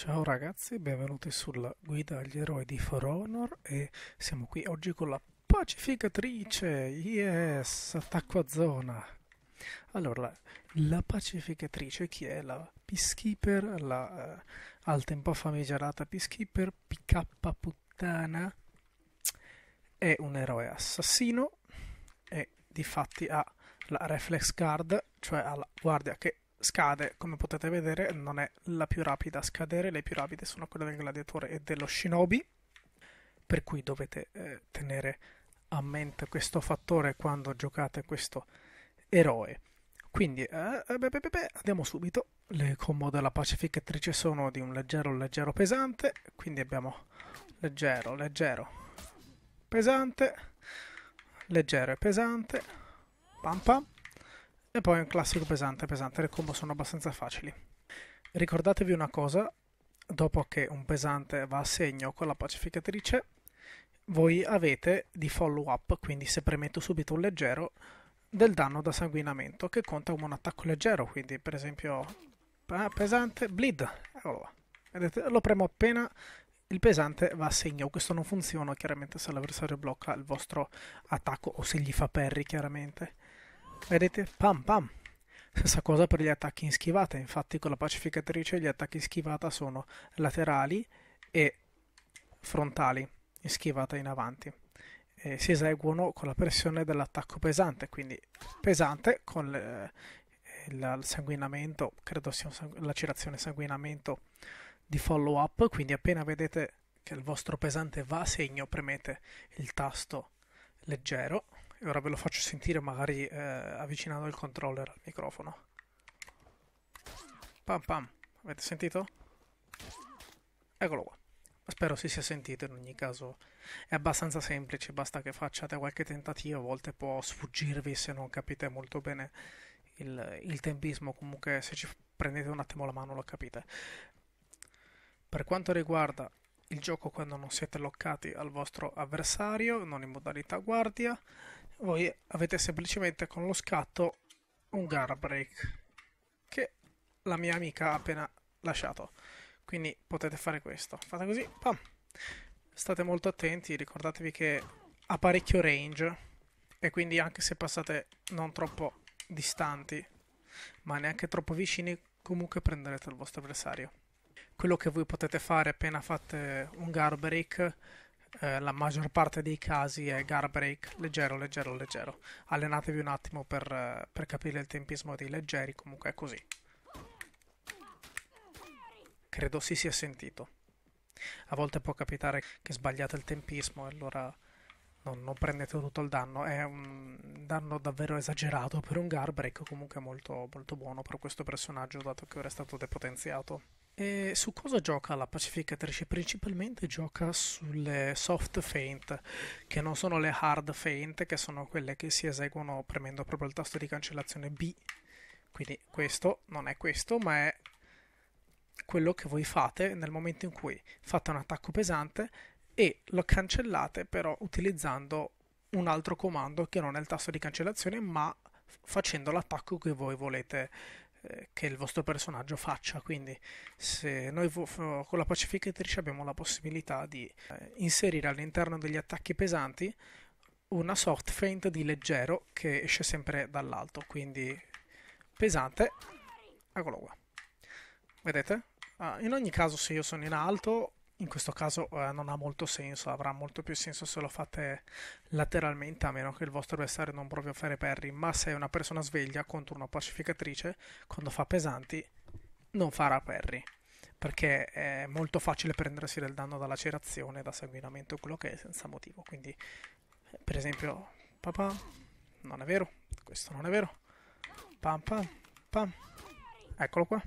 Ciao ragazzi, benvenuti sulla guida agli eroi di For Honor e siamo qui oggi con la pacificatrice, yes, attacco a zona. Allora, la pacificatrice chi è? La peacekeeper, la eh, al tempo famigerata peacekeeper, PK puttana, è un eroe assassino e di fatti ha la reflex guard, cioè ha la guardia che scade, come potete vedere non è la più rapida a scadere, le più rapide sono quelle del gladiatore e dello shinobi, per cui dovete eh, tenere a mente questo fattore quando giocate questo eroe. Quindi eh, eh beh, beh, beh, andiamo subito, le combo della pacificatrice sono di un leggero leggero pesante, quindi abbiamo leggero, leggero, pesante, leggero e pesante, pam pam. E poi un classico pesante, pesante, le combo sono abbastanza facili. Ricordatevi una cosa, dopo che un pesante va a segno con la pacificatrice, voi avete di follow up, quindi se premetto subito un leggero, del danno da sanguinamento che conta come un attacco leggero, quindi per esempio pesante, bleed, allora, vedete, lo premo appena il pesante va a segno, questo non funziona chiaramente se l'avversario blocca il vostro attacco o se gli fa perry chiaramente. Vedete? Pam pam. Stessa cosa per gli attacchi in schivata, infatti con la pacificatrice gli attacchi in schivata sono laterali e frontali, in schivata in avanti. E si eseguono con la pressione dell'attacco pesante, quindi pesante con le, il sanguinamento, credo sia sangu lacerazione sanguinamento di follow up, quindi appena vedete che il vostro pesante va a segno premete il tasto leggero e ora ve lo faccio sentire magari eh, avvicinando il controller al microfono. Pam pam, avete sentito? Eccolo qua. Spero si sia sentito, in ogni caso è abbastanza semplice, basta che facciate qualche tentativo, a volte può sfuggirvi se non capite molto bene il, il tempismo, comunque se ci prendete un attimo la mano lo capite. Per quanto riguarda il gioco quando non siete loccati al vostro avversario, non in modalità guardia, voi avete semplicemente con lo scatto un guard break che la mia amica ha appena lasciato quindi potete fare questo fate così pam. state molto attenti ricordatevi che ha parecchio range e quindi anche se passate non troppo distanti ma neanche troppo vicini comunque prenderete il vostro avversario quello che voi potete fare appena fate un guard break eh, la maggior parte dei casi è guard break, leggero, leggero, leggero. Allenatevi un attimo per, eh, per capire il tempismo dei leggeri, comunque è così. Credo si sia sentito. A volte può capitare che sbagliate il tempismo e allora non, non prendete tutto il danno. È un danno davvero esagerato per un Garbreak, comunque molto, molto buono per questo personaggio, dato che ora è stato depotenziato. E su cosa gioca la pacificatrice? Principalmente gioca sulle soft feint, che non sono le hard feint, che sono quelle che si eseguono premendo proprio il tasto di cancellazione B. Quindi questo non è questo, ma è quello che voi fate nel momento in cui fate un attacco pesante e lo cancellate però utilizzando un altro comando che non è il tasto di cancellazione, ma facendo l'attacco che voi volete eh, che il vostro personaggio faccia. Quindi se noi con la pacificatrice abbiamo la possibilità di eh, inserire all'interno degli attacchi pesanti una soft feint di leggero che esce sempre dall'alto, quindi pesante, eccolo qua. Vedete? Ah, in ogni caso se io sono in alto in questo caso eh, non ha molto senso, avrà molto più senso se lo fate lateralmente a meno che il vostro avversario non provi a fare parry, ma se è una persona sveglia contro una pacificatrice, quando fa pesanti non farà parry, perché è molto facile prendersi del danno da lacerazione, da sanguinamento quello che è senza motivo, quindi per esempio papà non è vero, questo non è vero. Pam pam pam. Eccolo qua.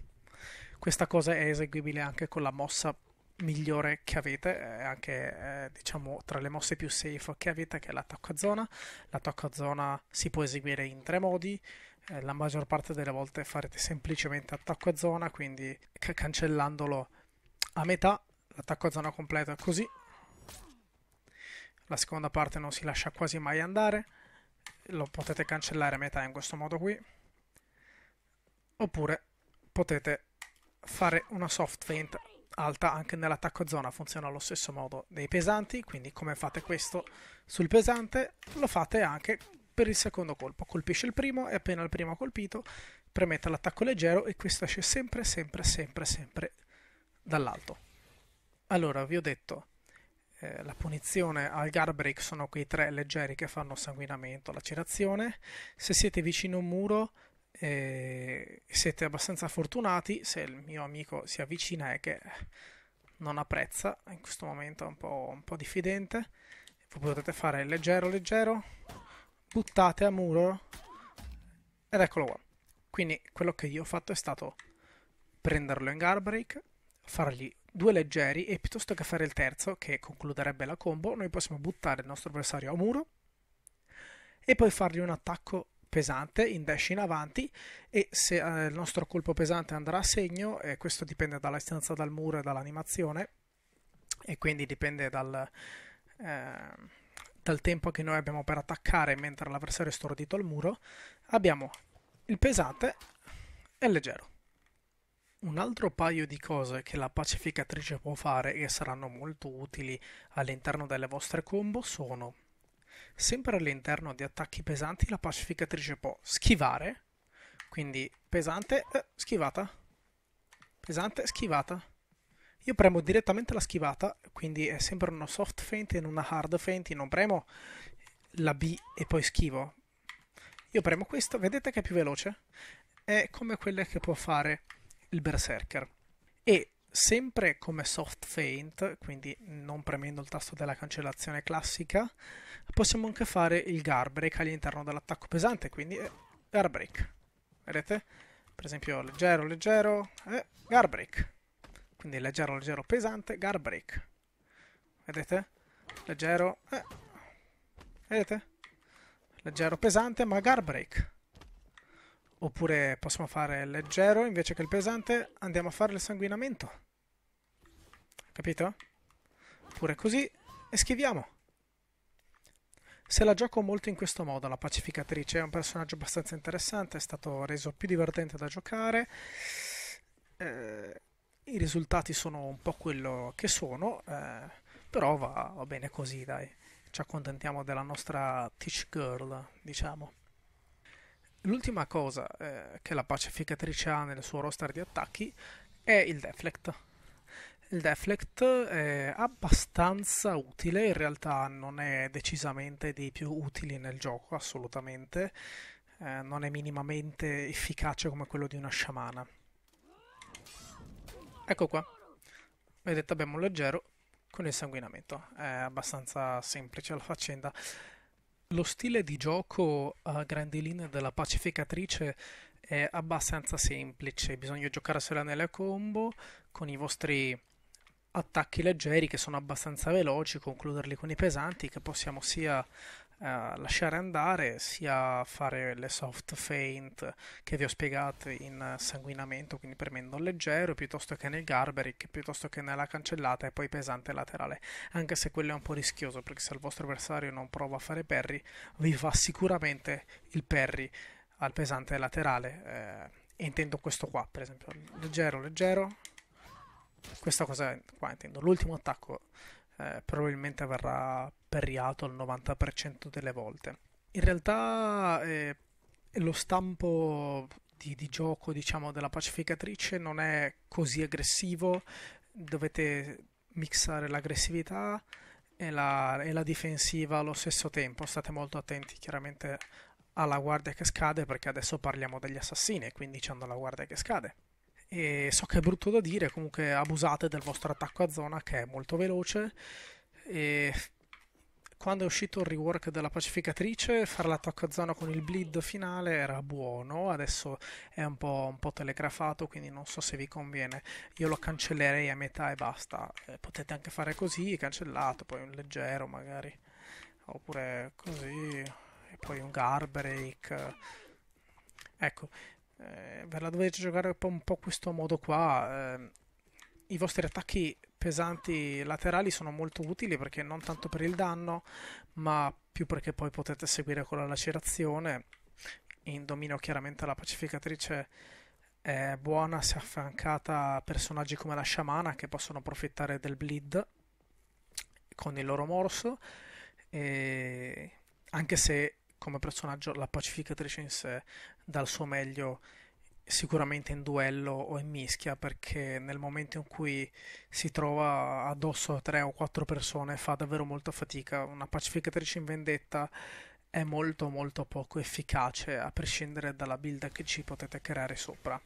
Questa cosa è eseguibile anche con la mossa migliore che avete, eh, anche eh, diciamo tra le mosse più safe che avete, che è l'attacco a zona. L'attacco a zona si può eseguire in tre modi. Eh, la maggior parte delle volte farete semplicemente attacco a zona, quindi ca- cancellandolo a metà. L'attacco a zona completo è così. La seconda parte non si lascia quasi mai andare. Lo potete cancellare a metà in questo modo qui. Oppure potete fare una soft feint alta anche nell'attacco zona funziona allo stesso modo dei pesanti quindi come fate questo sul pesante lo fate anche per il secondo colpo colpisce il primo e appena il primo ha colpito premette l'attacco leggero e questo esce sempre sempre sempre sempre dall'alto allora vi ho detto eh, la punizione al Garbreak sono quei tre leggeri che fanno sanguinamento, lacerazione. Se siete vicino a un muro, e eh, siete abbastanza fortunati se il mio amico si avvicina è che non apprezza, in questo momento è un po', un po diffidente. Voi potete fare leggero, leggero, buttate a muro ed eccolo qua. Quindi quello che io ho fatto è stato prenderlo in guard break, fargli due leggeri e piuttosto che fare il terzo, che concluderebbe la combo, noi possiamo buttare il nostro avversario a muro e poi fargli un attacco pesante in dash in avanti e se eh, il nostro colpo pesante andrà a segno, e questo dipende dalla distanza dal muro e dall'animazione e quindi dipende dal, eh, dal tempo che noi abbiamo per attaccare mentre l'avversario è stordito al muro, abbiamo il pesante e il leggero. Un altro paio di cose che la pacificatrice può fare e saranno molto utili all'interno delle vostre combo sono Sempre all'interno di attacchi pesanti la pacificatrice può schivare, quindi pesante, eh, schivata, pesante, schivata. Io premo direttamente la schivata, quindi è sempre una soft feint e una hard feint, io non premo la B e poi schivo. Io premo questo, vedete che è più veloce? È come quelle che può fare il berserker. E sempre come soft faint, quindi non premendo il tasto della cancellazione classica, possiamo anche fare il guard break all'interno dell'attacco pesante, quindi eh, guard break. Vedete? Per esempio leggero, leggero, eh, guard break. Quindi leggero, leggero, pesante, guard break. Vedete? Leggero, eh. Vedete? Leggero, pesante, ma guard break. Oppure possiamo fare il leggero invece che il pesante, andiamo a fare il sanguinamento. Capito? Oppure così e schiviamo. Se la gioco molto in questo modo, la pacificatrice è un personaggio abbastanza interessante, è stato reso più divertente da giocare. Eh, I risultati sono un po' quello che sono, eh, però va, va bene così, dai. Ci accontentiamo della nostra Teach Girl, diciamo. L'ultima cosa eh, che la pacificatrice ha nel suo roster di attacchi è il deflect. Il deflect è abbastanza utile, in realtà non è decisamente dei più utili nel gioco, assolutamente. Eh, non è minimamente efficace come quello di una sciamana. Ecco qua. Vedete abbiamo un leggero con il sanguinamento. È abbastanza semplice la faccenda. Lo stile di gioco a grandi linee della pacificatrice è abbastanza semplice, bisogna giocarsela nelle combo con i vostri attacchi leggeri che sono abbastanza veloci, concluderli con i pesanti che possiamo sia lasciare andare, sia fare le soft feint che vi ho spiegato in sanguinamento, quindi premendo leggero, piuttosto che nel garberic, piuttosto che nella cancellata e poi pesante laterale, anche se quello è un po' rischioso perché se il vostro avversario non prova a fare perry, vi fa sicuramente il perry al pesante laterale. Eh, e intendo questo qua, per esempio, leggero, leggero. Questa cosa qua intendo. L'ultimo attacco eh, probabilmente verrà perriato il 90% delle volte. In realtà eh, lo stampo di, di gioco diciamo, della pacificatrice non è così aggressivo, dovete mixare l'aggressività e la, e la, difensiva allo stesso tempo. State molto attenti chiaramente alla guardia che scade perché adesso parliamo degli assassini, quindi c'è la guardia che scade. E so che è brutto da dire, comunque abusate del vostro attacco a zona che è molto veloce. E quando è uscito il rework della pacificatrice, fare l'attacco a zona con il bleed finale era buono, adesso è un po', un po', telegrafato, quindi non so se vi conviene. Io lo cancellerei a metà e basta. Eh, potete anche fare così, cancellato, poi un leggero magari, oppure così, e poi un Garbrake. Ecco, eh, per la dovete giocare un po' questo modo qua. Eh, I vostri attacchi pesanti laterali sono molto utili perché non tanto per il danno, ma più perché poi potete seguire con la lacerazione. In dominio chiaramente la pacificatrice è buona se affiancata a personaggi come la sciamana che possono approfittare del bleed con il loro morso. E anche se come personaggio la pacificatrice in sé dal suo meglio sicuramente in duello o in mischia perché nel momento in cui si trova addosso a tre o quattro persone fa davvero molta fatica una pacificatrice in vendetta è molto molto poco efficace a prescindere dalla build che ci potete creare sopra